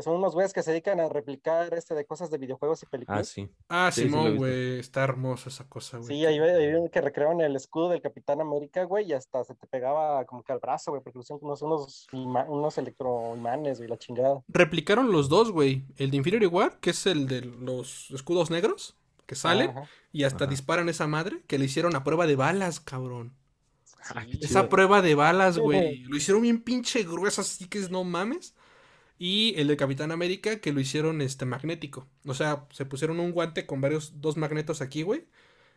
son unos güeyes que se dedican a replicar este de cosas de videojuegos y ah, películas. Ah, sí. Ah, sí, Simón, güey, está hermosa esa cosa, güey. Sí, ahí vieron que recrearon el escudo del Capitán América, güey, y hasta se te pegaba como que al brazo, güey, porque lo unos, unos, unos electroimanes, güey, la chingada. Replicaron los dos, güey, el de Inferior War, que es el de los escudos negros, que sale y hasta disparan esa madre, que le hicieron a prueba de balas, cabrón. Ah, esa prueba de balas, güey. lo hicieron bien pinche grueso, así que es no mames y el de Capitán América que lo hicieron este magnético. O sea, se pusieron un guante con varios dos magnetos aquí, güey,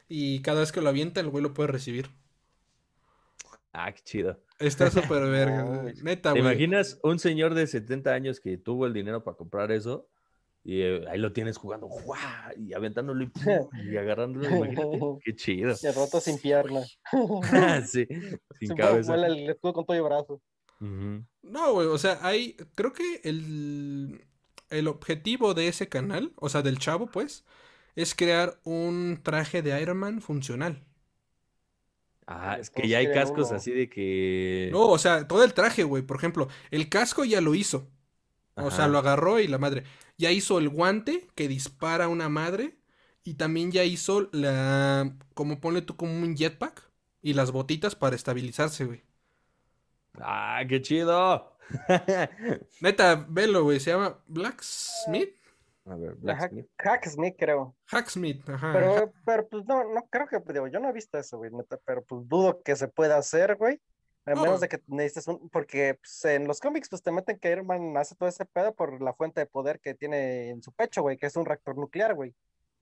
y cada vez que lo avienta el güey lo puede recibir. Ah, qué chido. Está súper verga, ah, neta, güey. imaginas un señor de 70 años que tuvo el dinero para comprar eso? Y eh, ahí lo tienes jugando, ¡guau! Y aventándolo y, y agarrándolo. Oh, qué chido. Se roto sin pierna. Ah, sí, sin Se cabeza. Vuela el con todo el brazo. No, güey, o sea, hay, creo que el, el objetivo de ese canal, o sea, del chavo, pues, es crear un traje de Iron Man funcional. Ah, es que pues ya hay cascos así de que... No, o sea, todo el traje, güey, por ejemplo, el casco ya lo hizo. O sea, lo agarró y la madre. Ya hizo el guante que dispara a una madre. Y también ya hizo la. Como ponle tú como un jetpack. Y las botitas para estabilizarse, güey. Ah, qué chido. Neta, velo, güey. Se llama Blacksmith. A ver, Blacksmith. Hacksmith, creo. Hacksmith, ajá. Pero, pues no, no creo que, digo, yo no he visto eso, güey, pero pues dudo que se pueda hacer, güey. A menos de que necesites un, porque pues, en los cómics pues te meten que Irman hace todo ese pedo por la fuente de poder que tiene en su pecho, güey, que es un reactor nuclear, güey.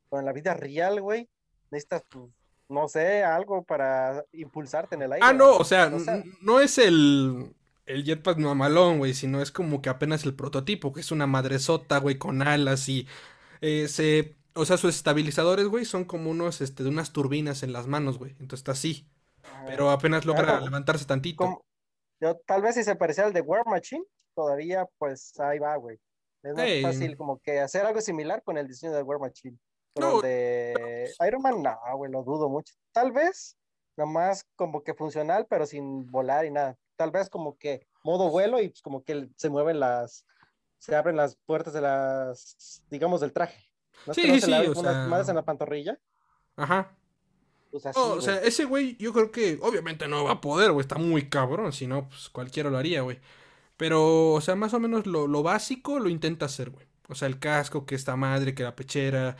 Pero en la vida real, güey, necesitas pues, no sé, algo para impulsarte en el aire. Ah, no, o sea, no es el, el jetpack mamalón, güey, sino es como que apenas el prototipo, que es una madresota, güey, con alas y eh, se... O sea, sus estabilizadores, güey, son como unos, este, de unas turbinas en las manos, güey. Entonces está así. Ah, pero apenas logra levantarse tantito. yo, tal vez si se parecía al de War Machine, todavía, pues ahí va, güey. Es fácil como que hacer algo similar con el diseño de War Machine de Iron Man, no, güey, lo dudo mucho. Tal vez, nomás como que funcional, pero sin volar y nada. Tal vez como que modo vuelo y pues, como que se mueven las, se abren las puertas de las, digamos, del traje. sí, sí, sí, o sea... Más en la pantorrilla. Ajá. Pues, o sea, ese güey yo creo que obviamente no va a poder, güey, está muy cabrón, si no, pues cualquiera lo haría, güey. Pero, o sea, más o menos lo, básico lo intenta hacer, güey. O sea, el casco, que está madre, que la pechera,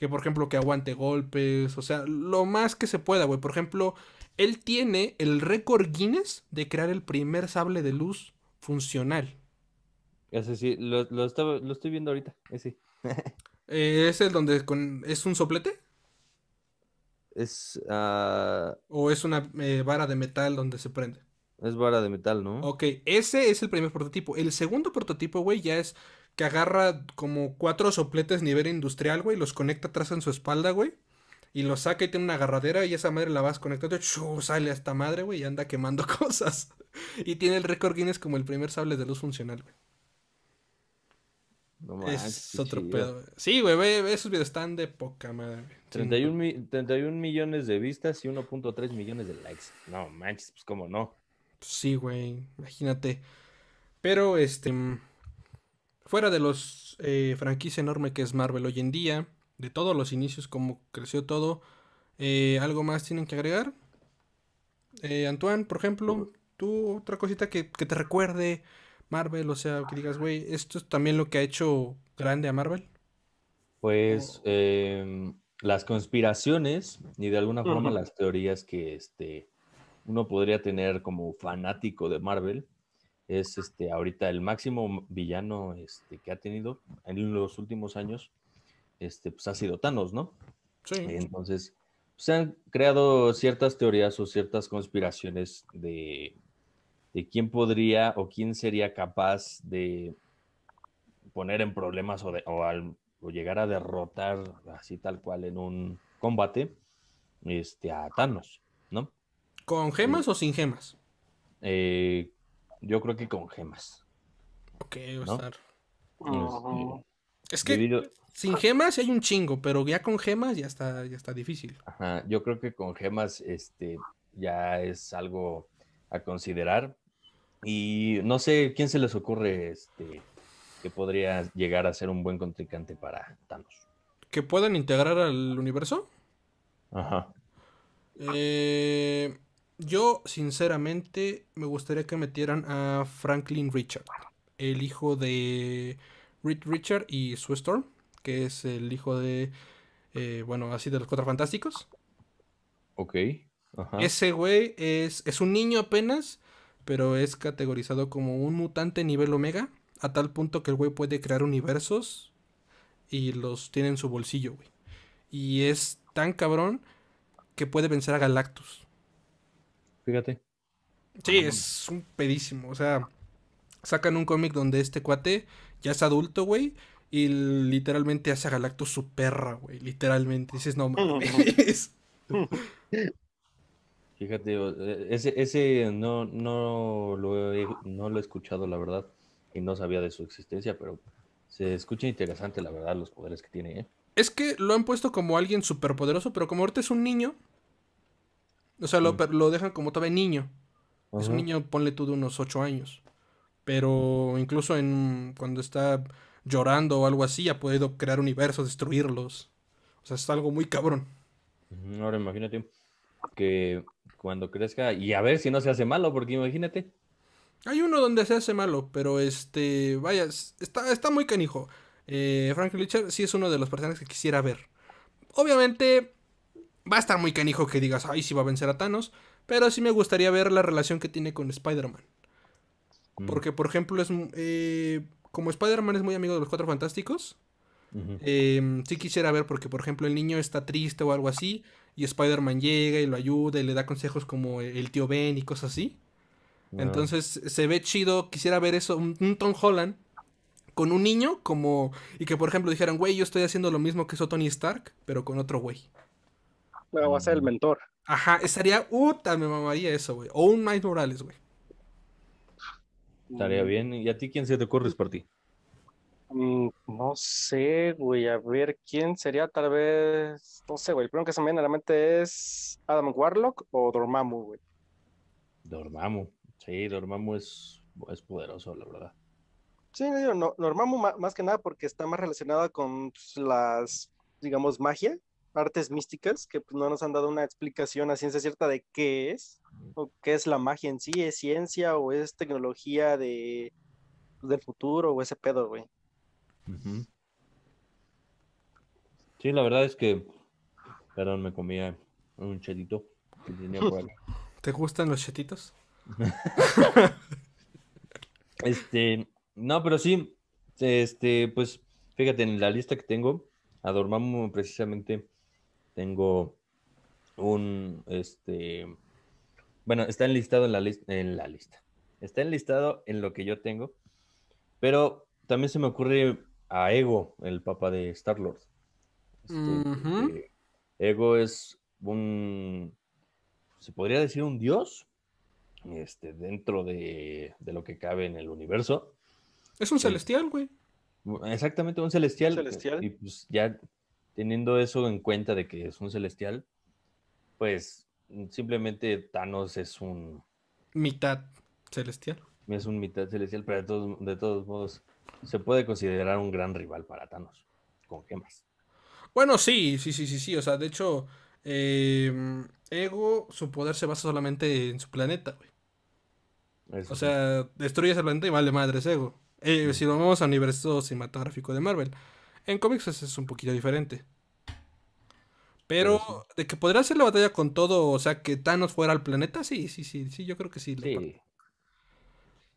que por ejemplo que aguante golpes, o sea, lo más que se pueda, güey. Por ejemplo, él tiene el récord Guinness de crear el primer sable de luz funcional. Ese sí, lo, lo, estoy viendo ahorita, ese. Eh, ¿Es el donde es un soplete? Es... Ah, ¿O es una eh, vara de metal donde se prende? Es vara de metal, ¿no? Ok, ese es el primer prototipo. El segundo prototipo, güey, ya es que agarra como cuatro sopletes nivel industrial, güey, los conecta atrás en su espalda, güey. Y los saca y tiene una agarradera y esa madre la vas conectando. Chu, sale a esta madre, güey, y anda quemando cosas. y tiene el récord Guinness como el primer sable de luz funcional, güey. No más, es otro pedo. Sí, güey, esos videos están de poca madre. 31, 31 millones de vistas y 1.3 millones de likes. No manches, pues cómo no. Sí, güey, imagínate. Pero este mm, Fuera de los eh, franquicia enorme que es Marvel hoy en día, de todos los inicios, como creció todo, eh, ¿algo más tienen que agregar? Eh, Antoine, por ejemplo, tú otra cosita que, te recuerde Marvel, o sea, que digas, güey, esto es también lo que ha hecho grande a Marvel. Pues em, las conspiraciones y de alguna forma las teorías que este, uno podría tener como fanático de Marvel, es este, ahorita el máximo villano este, que ha tenido en los últimos años, este, pues ha sido Thanos, ¿no? Sí. Entonces, pues, se han creado ciertas teorías o ciertas conspiraciones de, quién podría o quién sería capaz de poner en problemas o, llegar a derrotar así tal cual en un combate este, a Thanos, ¿no? ¿Con gemas o sin gemas? Eh, yo creo que con gemas. Ok, va a estar. Este, es que sin gemas hay un chingo, pero ya con gemas ya está, ya está difícil. Ajá, yo creo que con gemas este, ya es algo a considerar. Y no sé quién se les ocurre este, que podría llegar a ser un buen contrincante para Thanos. ¿Que puedan integrar al universo? Ajá. Eh, yo, sinceramente, me gustaría que metieran a Franklin Richard, el hijo de Reed Richard y Sue Storm, que es el hijo de, eh, bueno, así de los Cuatro Fantásticos. Ok. Ese güey es, es un niño apenas, pero es categorizado como un mutante nivel omega, a tal punto que el güey puede crear universos y los tiene en su bolsillo, güey. Y es tan cabrón que puede vencer a Galactus fíjate. Sí, es un pedísimo. O sea, sacan un cómic donde este cuate ya es adulto, güey. Y literalmente hace a Galactus su perra, güey. Literalmente. Dices, no mames. Fíjate, e, ese, no, no, lo he, no lo he escuchado, la verdad. Y no sabía de su existencia, pero se escucha interesante, la verdad, los poderes que tiene. ¿eh? Es que lo han puesto como alguien poderoso pero como ahorita es un niño, o sea, lo, mm. lo dejan como todavía niño. Es un niño, ponle tú, de unos 8 años. Pero incluso en cuando está llorando o algo así, ha podido crear universos, destruirlos. O sea, es algo muy cabrón. Ahora imagínate que cuando crezca, y a ver si no se hace malo, porque imagínate. Hay uno donde se hace malo, pero este, vaya, está, está muy canijo. Eh, Frank Lichard sí es uno de los personajes que quisiera ver. Obviamente, Va a estar muy canijo que digas, ay, sí va a vencer a Thanos. Pero sí me gustaría ver la relación que tiene con Spider-Man. Mm. Porque, por ejemplo, es eh, como Spider-Man es muy amigo de los Cuatro Fantásticos, em, sí quisiera ver porque, por ejemplo, el niño está triste o algo así, y Spider-Man llega y lo ayuda y le da consejos como el tío Ben y cosas así. Ah. Entonces se ve chido, quisiera ver eso, un, Tom Holland con un niño como... Y que, por ejemplo, dijeran, güey, yo estoy haciendo lo mismo que hizo Tony Stark, pero con otro güey. Pero va a ser el mentor. Ajá, estaría. puta, me mamaría eso, güey. O un Mike Morales, güey. Estaría bien. ¿Y a ti quién se te ocurre, por ti? Mm, no sé, güey. A ver, ¿quién sería tal vez? No sé, güey. El primero que se me viene a la mente es Adam Warlock o Dormammu, güey. Dormammu. Sí, Dormammu es, poderoso, la verdad. Sí, no, Dormammu más que nada porque está más relacionada con pues, las, digamos, magia artes místicas que pues, no nos han dado una explicación a ciencia cierta de qué es o qué es la magia en sí, es ciencia o es tecnología de pues, del futuro o ese pedo, güey. Sí, la verdad es que, perdón, me comía un chetito que tenía ¿Te gustan los chetitos? este, no, pero sí, este, pues fíjate en la lista que tengo, adormamos precisamente tengo un, este, bueno, está enlistado en la, lista, en la lista, está enlistado en lo que yo tengo, pero también se me ocurre a Ego, el papá de Star-Lord. Este, eh, Ego es un, se podría decir un dios, este, dentro de, de lo que cabe en el universo. Es un celestial, güey. Exactamente, un celestial. ¿Un celestial? Y pues ya teniendo eso en cuenta de que es un celestial, pues mm, simplemente Thanos es un... Mitad celestial. Es un mitad celestial, pero de todos, de todos modos se puede considerar un gran rival para Thanos, con gemas. Bueno, sí, sí, sí, sí, sí, o sea, de hecho, em, Ego, su poder se basa solamente en su planeta, güey. o sea, destruye ese planeta y vale madres Ego. Eh, si lo vamos a universo cinematográfico de Marvel. En cómics pues, es un poquito diferente. Pero de que podría hacer la batalla con todo, o sea, que Thanos fuera al planeta, sí, sí, sí, sí, yo creo que sí.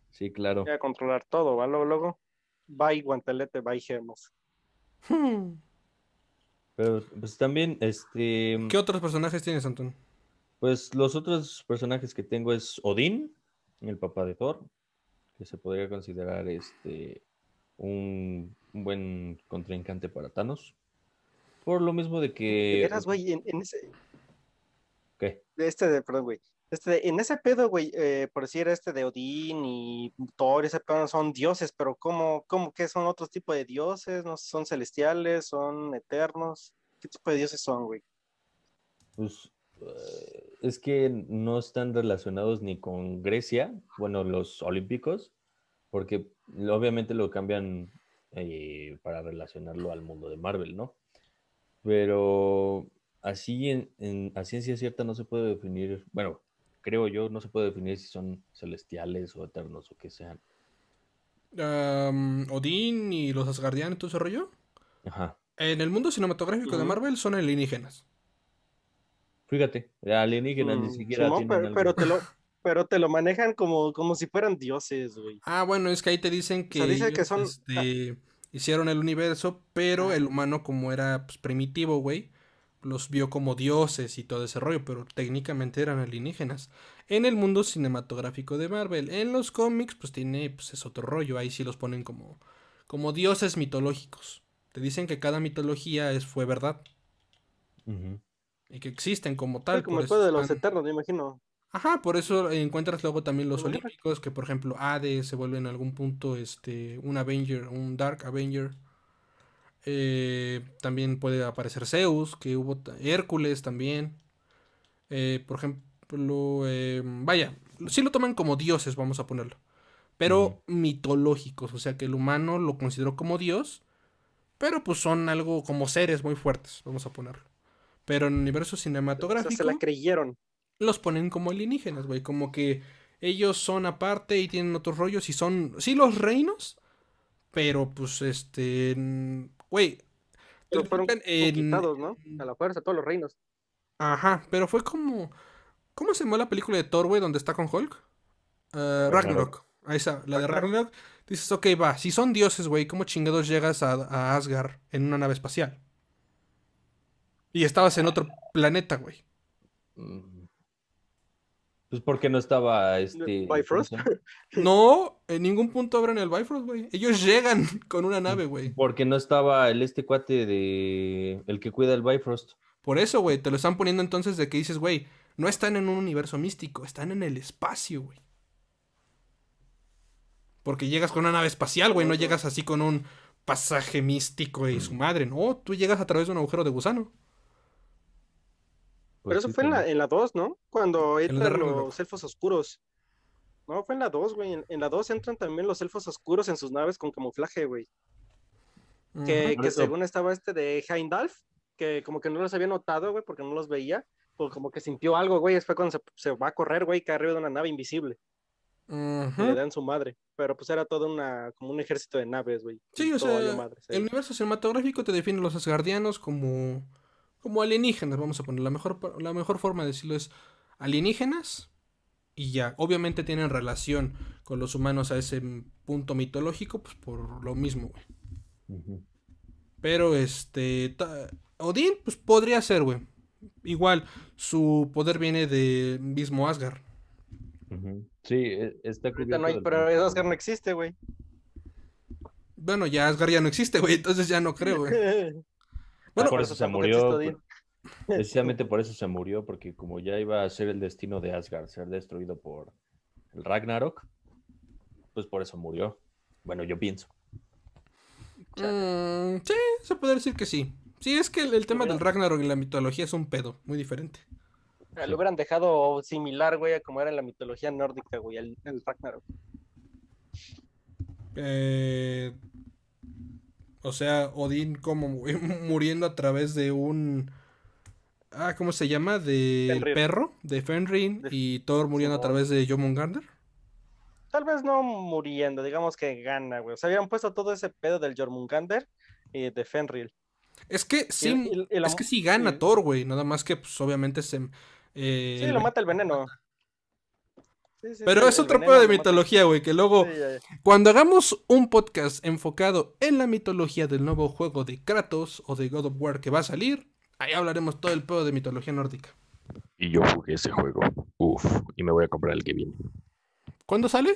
Sí, claro. Voy a controlar todo, ¿vale? Luego, luego, bye guantelete, bye gemos. Pero, pues también, este... ¿Qué otros personajes tienes, Antón? Pues los otros personajes que tengo es Odín, el papá de Thor, que se podría considerar este un, buen contrincante para Thanos. Por lo mismo de que. güey, en, ese. ¿Qué? Este de, perdón, güey. Este en ese pedo, güey, eh, por decir este de Odín y Thor, ese pedo son dioses, pero ¿cómo, cómo que son otro tipo de dioses? ¿No son celestiales? ¿Son eternos? ¿Qué tipo de dioses son, güey? Pues eh, es que no están relacionados ni con Grecia, bueno, los olímpicos, porque obviamente lo cambian eh, para relacionarlo al mundo de Marvel, ¿no? Pero así en, en, a ciencia cierta no se puede definir, bueno, creo yo, no se puede definir si son celestiales o eternos o que sean. Um, Odín y los Asgardianes, todo ese rollo. Ajá. En el mundo cinematográfico de Marvel son alienígenas. Fíjate, alienígenas ni mm, siquiera. tienen pero, pero te lo, pero te lo manejan como, como si fueran dioses, güey. Ah, bueno, es que ahí te dicen que, este, hicieron el universo, pero el humano como era pues, primitivo, güey, los vio como dioses y todo ese rollo, pero técnicamente eran alienígenas. En el mundo cinematográfico de Marvel, en los cómics, pues tiene, pues es otro rollo, ahí sí los ponen como, como dioses mitológicos. Te dicen que cada mitología es, fue verdad. Y que existen como tal. Sí, como el de los eternos, me imagino. Ajá, por eso encuentras luego también los olímpicos, que por ejemplo Hades se vuelve en algún punto este, un Avenger, un Dark Avenger. Eh, también puede aparecer Zeus, que hubo Hércules también. Eh, por ejemplo, eh, vaya, sí lo toman como dioses, vamos a ponerlo. Pero mitológicos, o sea que el humano lo consideró como dios, pero pues son algo como seres muy fuertes, vamos a ponerlo. Pero en el universo cinematográfico... se la creyeron los ponen como alienígenas, güey. Como que ellos son aparte y tienen otros rollos y son, sí, los reinos, pero pues este, güey. fueron en, ¿no? A la fuerza, todos los reinos. Ajá, pero fue como... ¿Cómo se llamó la película de Thor, güey, donde está con Hulk? Eh, Ragnarok. Ahí está, la de Ragnarok. Dices, ok, va, si son dioses, güey, ¿cómo chingados llegas a, Asgard en una nave espacial? Y estabas en otro planeta, güey. Mm. Pues porque no estaba este. ¿Bifrost? No, en ningún punto abren el Bifrost, güey. Ellos llegan con una nave, güey. Porque no estaba el este cuate de. el que cuida el Bifrost. Por eso, güey, te lo están poniendo entonces de que dices, güey, no están en un universo místico, están en el espacio, güey. Porque llegas con una nave espacial, güey, no llegas así con un pasaje místico y su mm. madre, no, tú llegas a través de un agujero de gusano. Pero eso fue en la, en la 2, ¿no? Cuando entran los elfos oscuros. No, fue en la 2, güey. En, la 2 entran también los elfos oscuros en sus naves con camuflaje, güey. Mm, que, según estaba este de Heindalf, que como que no los había notado, güey, porque no los veía. Pues como que sintió algo, güey. Fue cuando se, va a correr, güey, que arriba de una nave invisible. Le dan su madre. Pero pues era todo una, como un ejército de naves, güey. Sí, o sea, el universo cinematográfico te define los asgardianos como como alienígenas, vamos a poner. La mejor, la mejor forma de decirlo es alienígenas y ya. Obviamente tienen relación con los humanos a ese punto mitológico, pues por lo mismo, güey. Pero este. Odín, pues podría ser, güey. Igual, su poder viene de mismo Asgard. Sí, e, está creyendo... no pero Asgar Asgard no existe, güey. Bueno, ya Asgard ya no existe, güey, entonces ya no creo, güey. Bueno, por eso, se murió. Precisamente por eso se murió, porque como ya iba a ser el destino de Asgard, ser destruido por el Ragnarok, pues por eso murió. Bueno, yo pienso. Mm, sí, se puede decir que sí. Sí, es que el, tema del Ragnarok y la mitología es un pedo, muy diferente. Lo hubieran dejado similar, güey, a como era en la mitología nórdica, güey, el, el Ragnarok. Eh, o sea, Odín como muriendo a través de un... Ah, ¿cómo se llama? De perro, de Fenrir, y Thor muriendo a través de Jormungandr. Tal vez no muriendo, digamos que gana, güey. O sea, habían puesto todo ese pedo del Jormungandr y de Fenrir. Es que sí, es que sí gana Thor, güey. Nada más que, pues, obviamente se... Eh, sí, lo mata el veneno. Pero es otro pedo de mitología, güey, que luego, cuando hagamos un podcast enfocado en la mitología del nuevo juego de Kratos o de God of War que va a salir, ahí hablaremos todo el pedo de mitología nórdica. Y yo jugué ese juego, uff, y me voy a comprar el que viene. ¿Cuándo sale?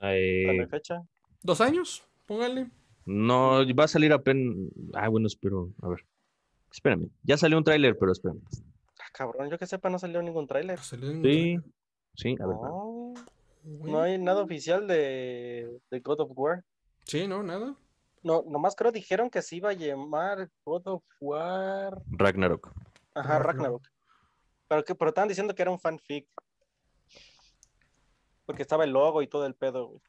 Eh, a la fecha? ¿Dos años? Póngale. No, va a salir apenas. Ah, bueno, espero. A ver. Espérame. Ya salió un tráiler, pero espérame. Ah, cabrón, yo que sepa, no salió ningún tráiler. sí. Oh, no hay nada oficial de, de, God of War. Sí, no, nada. No, nomás creo dijeron que se iba a llamar God of War. Ragnarok. Ajá, Ragnarok. Pero, que, pero estaban diciendo que era un fanfic. Porque estaba el logo y todo el pedo, güey.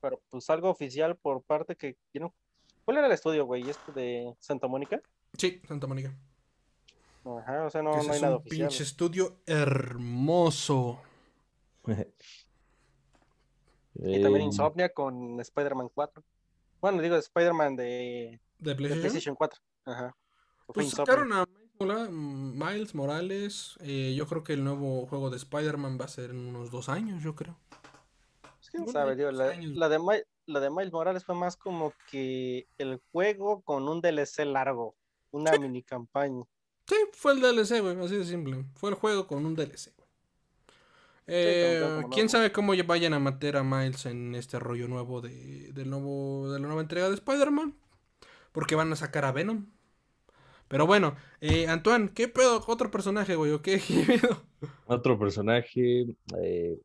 Pero pues algo oficial por parte que. ¿Cuál era el estudio, güey? ¿Este de Santa Mónica? Sí, Santa Mónica. Ajá, o sea, no, hay es nada un oficial. Pinche estudio hermoso. y también Insomnia con Spider-Man 4. Bueno, digo Spider-Man de, ¿De, PlayStation? 4. Ajá. Pues sacaron a Miles Morales. Mm, eh, yo creo que el nuevo juego de Spider-Man va a ser en unos dos años, yo creo. Es pues sabe, la, de Miles Morales fue más como que el juego con un DLC largo, una minicampaña mini campaña. Sí, fue el DLC, güey, así de simple. Fue el juego con un DLC, güey. Eh, quién sabe cómo vayan a meter a Miles en este rollo nuevo de, del nuevo, de la nueva entrega de Spider-Man. Porque van a sacar a Venom. Pero bueno, eh, Antoine, ¿qué pedo? ¿Otro personaje, güey? ¿O qué? Otro personaje. Eh,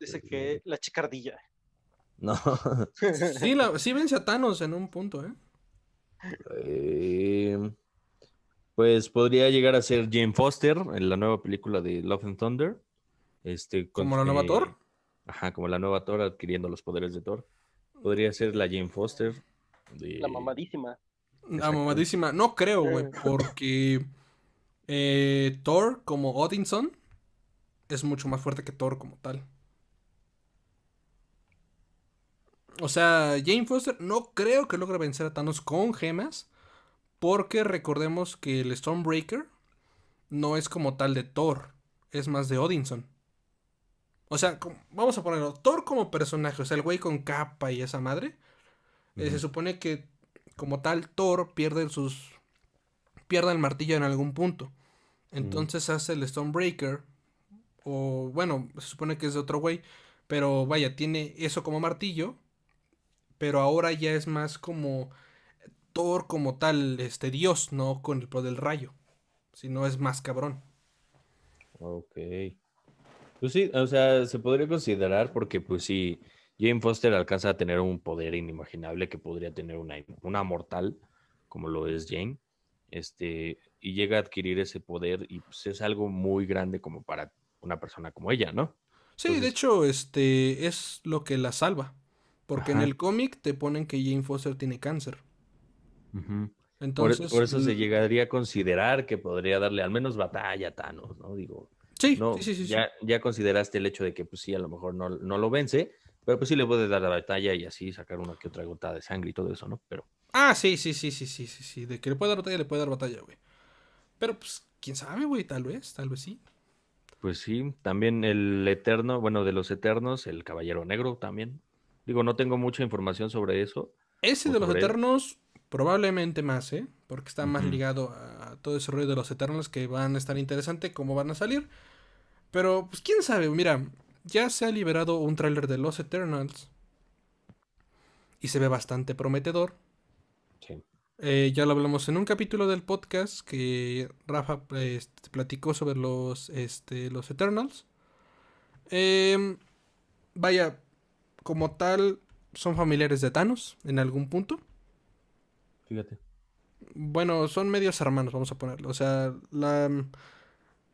Dice que la chicardilla. No. sí, sí vence a Thanos en un punto, pues podría llegar a ser Jane Foster en la nueva película de Love and Thunder. Este, ¿Como la nueva Thor? Ajá, como la nueva Thor adquiriendo los poderes de Thor. Podría ser la Jane Foster. La mamadísima. La mamadísima. No creo, güey, porque eh, Thor como Odinson es mucho más fuerte que Thor como tal. O sea, Jane Foster no creo que logre vencer a Thanos con gemas. Porque recordemos que el Stormbreaker no es como tal de Thor, es más de Odinson. O sea, vamos a ponerlo, Thor como personaje, o sea, el güey con capa y esa madre. Eh, se supone que como tal Thor pierde sus pierde el martillo en algún punto. Entonces hace el Stonebreaker o bueno, se supone que es de otro güey, pero vaya, tiene eso como martillo, pero ahora ya es más como Thor como tal, este dios, no con el poder del rayo, no es más cabrón. Ok. Pues sí, o sea, se podría considerar porque pues si Jane Foster alcanza a tener un poder inimaginable que podría tener una, una mortal, como lo es Jane, este, y llega a adquirir ese poder y pues es algo muy grande como para una persona como ella, ¿no? Sí, de hecho, este es lo que la salva, porque en el cómic te ponen que Jane Foster tiene cáncer. E, Entonces, por, por, eso se llegaría a considerar que podría darle al menos batalla a Thanos, ¿no? Digo, Sí, sí, ya, ya, consideraste el hecho de que, pues sí, a lo mejor no, lo vence, pero pues sí le puede dar la batalla y así sacar una que otra gota de sangre y todo eso, ¿no? Pero. Ah, sí, sí, sí, sí, sí, sí, sí. De que le puede dar batalla, le puede dar batalla, güey. Pero pues, quién sabe, güey, tal vez, tal vez sí. Pues sí, también el Eterno, bueno, de los Eternos, el Caballero Negro también. Digo, no tengo mucha información sobre eso. Ese de los Eternos, probablemente más, ¿eh? Porque está más ligado a todo ese rollo de los Eternos que van a estar interesante, cómo van a salir. Pero, pues quién sabe, mira, ya se ha liberado un tráiler de Los Eternals. Y se ve bastante prometedor. Sí. Eh, ya lo hablamos en un capítulo del podcast que Rafa este, platicó sobre los, este, Eternals. Em, vaya, como tal, son familiares de Thanos en algún punto. Fíjate. Bueno, son medios hermanos, vamos a ponerlo. O sea, la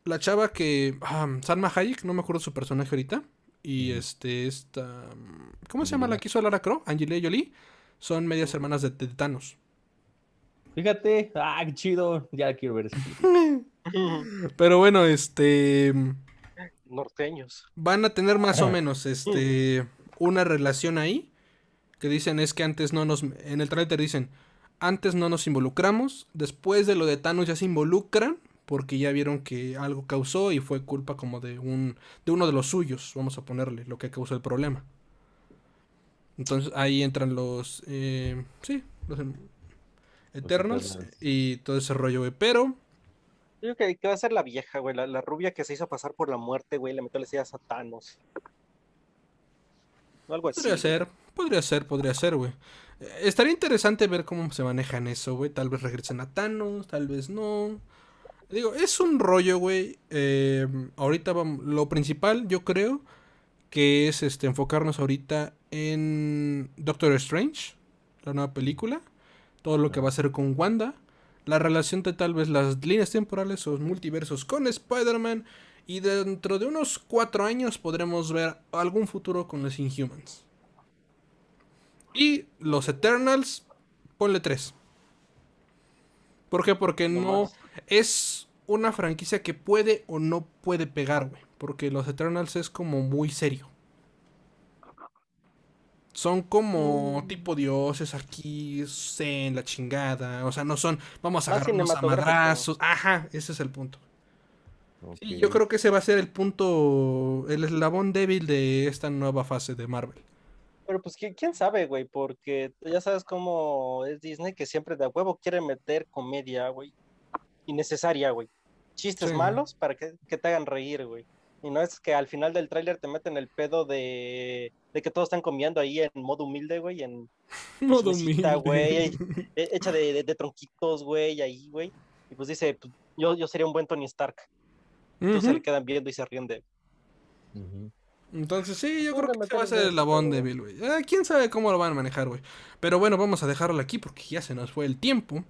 la chava que. Salma Hayek, no me acuerdo su personaje ahorita. Y este, esta. Mm, ¿Cómo se llama la que hizo Lara Croft? Angelina Jolie. Son medias hermanas de, de Thanos. Fíjate, ah, qué chido. Ya quiero ver eso. Pero bueno, este. Norteños. Van a tener más o menos este. una relación ahí. Que dicen es que antes no nos. En el trailer dicen. Antes no nos involucramos. Después de lo de Thanos ya se involucran porque ya vieron que algo causó y fue culpa como de un de uno de los suyos, vamos a ponerle, lo que causó el problema. Entonces ahí entran los eh, sí, los Eternals, y todo ese rollo, güey, pero yo creo que, va a ser la vieja, güey, la, rubia que se hizo pasar por la muerte, güey, le metió las ideas a Thanos. algo así. Podría ser, podría ser, podría ser, güey. Eh, estaría interesante ver cómo se manejan eso, güey. Tal vez regresen a Thanos, tal vez no. Digo, es un rollo, güey. Em, ahorita vamos, lo principal, yo creo, que es este, enfocarnos ahorita en Doctor Strange, la nueva película, todo lo que va a ser con Wanda, la relación de tal vez las líneas temporales o multiversos con Spider-Man, y dentro de unos cuatro años podremos ver algún futuro con los Inhumans. Y los Eternals, ponle tres. ¿Por qué? Porque no es una franquicia que puede o no puede pegar, güey. Porque los Eternals es como muy serio. Son como mm. tipo dioses aquí, en la chingada. O sea, no son, vamos a agarrarnos a Ajá, ese es el punto. yo creo que ese va a ser el punto, el eslabón débil de esta nueva fase de Marvel. Pero pues quién sabe, güey, porque ya sabes cómo es Disney que siempre de a huevo quiere meter comedia, güey innecesaria, güey. Chistes malos para que, te hagan reír, güey. Y no es que al final del tráiler te meten el pedo de, que todos están comiendo ahí en modo humilde, güey, en modo humilde, eh, hecha de, tronquitos, güey, ahí, güey. Y pues dice, pues, yo, yo sería un buen Tony Stark. Entonces se le quedan viendo y se ríen de Entonces, sí, yo creo que va a ser el labón de Bill, güey. Ah, quién sabe cómo lo van a manejar, güey. Pero bueno, vamos a dejarlo aquí porque ya se nos fue el tiempo.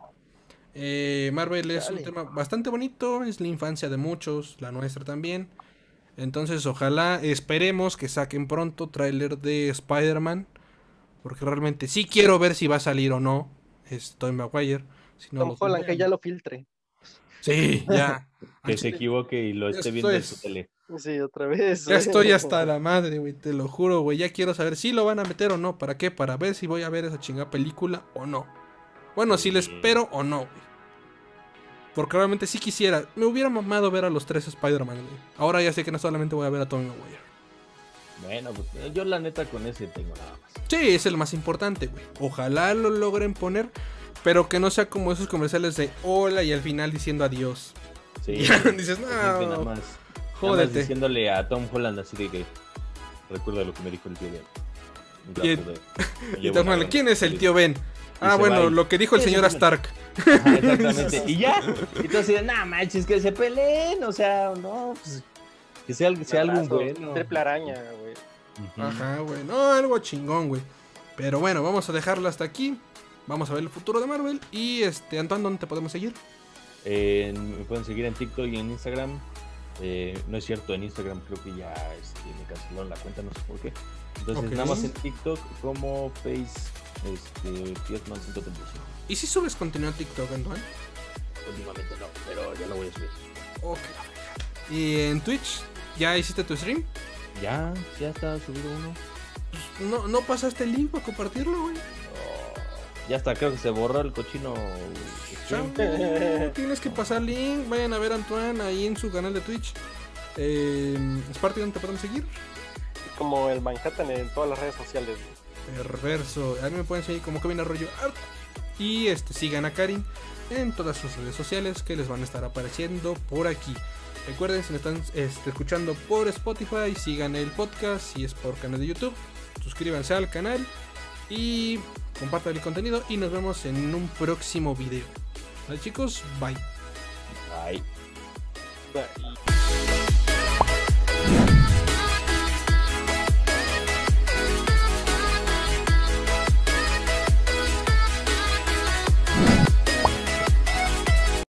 Eh, Marvel es un tema bastante bonito, es la infancia de muchos, la nuestra también. Entonces ojalá, esperemos que saquen pronto tráiler de Spider-Man, porque realmente sí quiero ver si va a salir o no. Estoy Maguire. Si no que ya lo filtre. Sí, ya. que se equivoque y lo esté viendo en su tele. Sí, otra vez. Ya estoy hasta la madre, güey, te lo juro, güey. Ya quiero saber si lo van a meter o no. ¿Para qué? Para ver si voy a ver esa chingada película o no. Bueno, si le espero o no, güey. Porque obviamente si sí quisiera, me hubiera mamado ver a los tres Spider-Man. Ahora ya sé que no solamente voy a ver a Tommy Maguire. Bueno, pues eh, yo la neta con ese tengo nada más. Sí, es el más importante, güey. Ojalá lo logren poner, pero que no sea como esos comerciales de hola y al final diciendo adiós. Sí. Y dices, no. Nada más, jódete. diciéndole a Tom Holland así que recuerda lo que me dijo el tío Ben. ¿quién es el tío Ben? Ah, bueno, lo que dijo el señor Stark. Ah, exactamente. y ya. Entonces, nada manches, que se peleen. O sea, no, pues, que sea, que sea algo bueno. Triple araña, güey. Ajá, güey. No, algo chingón, güey. Pero bueno, vamos a dejarlo hasta aquí. Vamos a ver el futuro de Marvel. Y este, Antoine, ¿dónde te podemos seguir? me pueden seguir en TikTok y en Instagram eh, no es cierto, en Instagram creo que ya este, me cancelaron la cuenta, no sé por qué. Entonces, nada más en TikTok como Face este, 135. ¿Y si subes contenido a TikTok, Antoine? Últimamente no, pero ya lo voy a subir. ¿Y en Twitch? ¿Ya hiciste tu stream? Ya, ya está subido uno. Pues, no, no pasaste el link para compartirlo, güey. Ya está, creo que se borró el cochino. Tienes que pasar link. Vayan a ver a Antoine ahí en su canal de Twitch. ¿Es eh, parte donde te pueden seguir? Como el Manhattan en todas las redes sociales. Perverso. A mí me pueden seguir como Kevin Arroyo Art. Y este, sigan a Karin en todas sus redes sociales que les van a estar apareciendo por aquí. Recuerden, si me están este, escuchando por Spotify, sigan el podcast. Si es por canal de YouTube, suscríbanse al canal. Y compartan el contenido y nos vemos en un próximo video. ¿Vale, chicos? Bye. Bye. Bye.